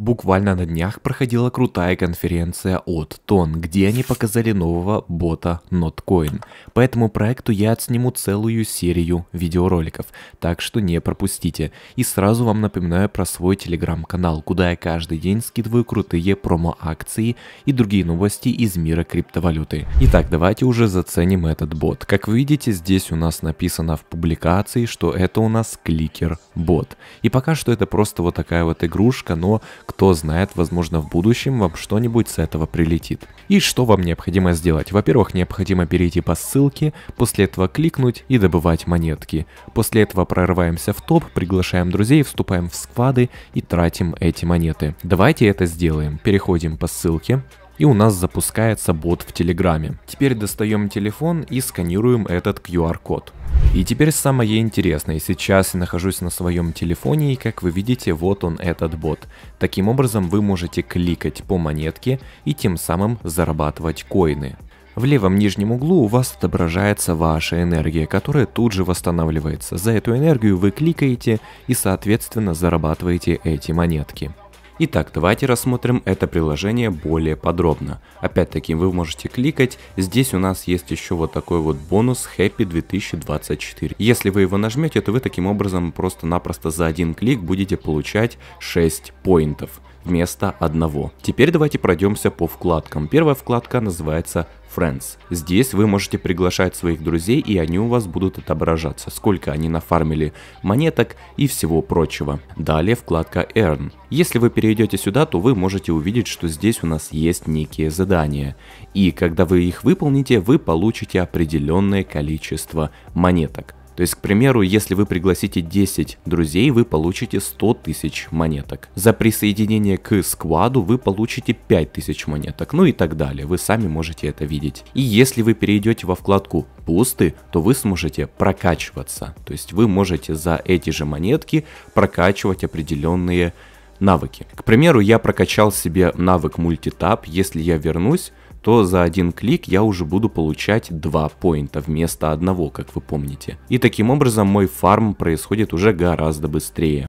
Буквально на днях проходила крутая конференция от Тон, где они показали нового бота NotCoin. По этому проекту я отсниму целую серию видеороликов, так что не пропустите. И сразу вам напоминаю про свой телеграм-канал, куда я каждый день скидываю крутые промо-акции и другие новости из мира криптовалюты. Итак, давайте уже заценим этот бот. Как вы видите, здесь у нас написано в публикации, что это у нас кликер-бот. И пока что это просто вот такая вот игрушка, но кто знает, возможно в будущем вам что-нибудь с этого прилетит. И что вам необходимо сделать? Во-первых, необходимо перейти по ссылке, после этого кликнуть и добывать монетки. После этого прорываемся в топ, приглашаем друзей, вступаем в сквады и тратим эти монеты. Давайте это сделаем. Переходим по ссылке, и у нас запускается бот в Телеграме. Теперь достаем телефон и сканируем этот QR-код. И теперь самое интересное, сейчас я нахожусь на своем телефоне и как вы видите, вот он этот бот. Таким образом вы можете кликать по монетке и тем самым зарабатывать коины. В левом нижнем углу у вас отображается ваша энергия, которая тут же восстанавливается. За эту энергию вы кликаете и соответственно зарабатываете эти монетки. Итак, давайте рассмотрим это приложение более подробно. Опять-таки вы можете кликать, здесь у нас есть еще вот такой вот бонус Happy 2024. Если вы его нажмете, то вы таким образом просто-напросто за один клик будете получать 6 поинтов вместо одного. Теперь давайте пройдемся по вкладкам. Первая вкладка называется Friends. Здесь вы можете приглашать своих друзей и они у вас будут отображаться, сколько они нафармили монеток и всего прочего. Далее вкладка Earn. Если вы перейдете сюда, то вы можете увидеть, что здесь у нас есть некие задания. И когда вы их выполните, вы получите определенное количество монеток. То есть, к примеру, если вы пригласите 10 друзей, вы получите 100 тысяч монеток. За присоединение к скваду вы получите 5 тысяч монеток, ну и так далее. Вы сами можете это видеть. И если вы перейдете во вкладку «Пусты», то вы сможете прокачиваться. То есть вы можете за эти же монетки прокачивать определенные навыки. К примеру, я прокачал себе навык мультитап, если я вернусь, то за один клик я уже буду получать два поинта вместо одного, как вы помните. И таким образом мой фарм происходит уже гораздо быстрее.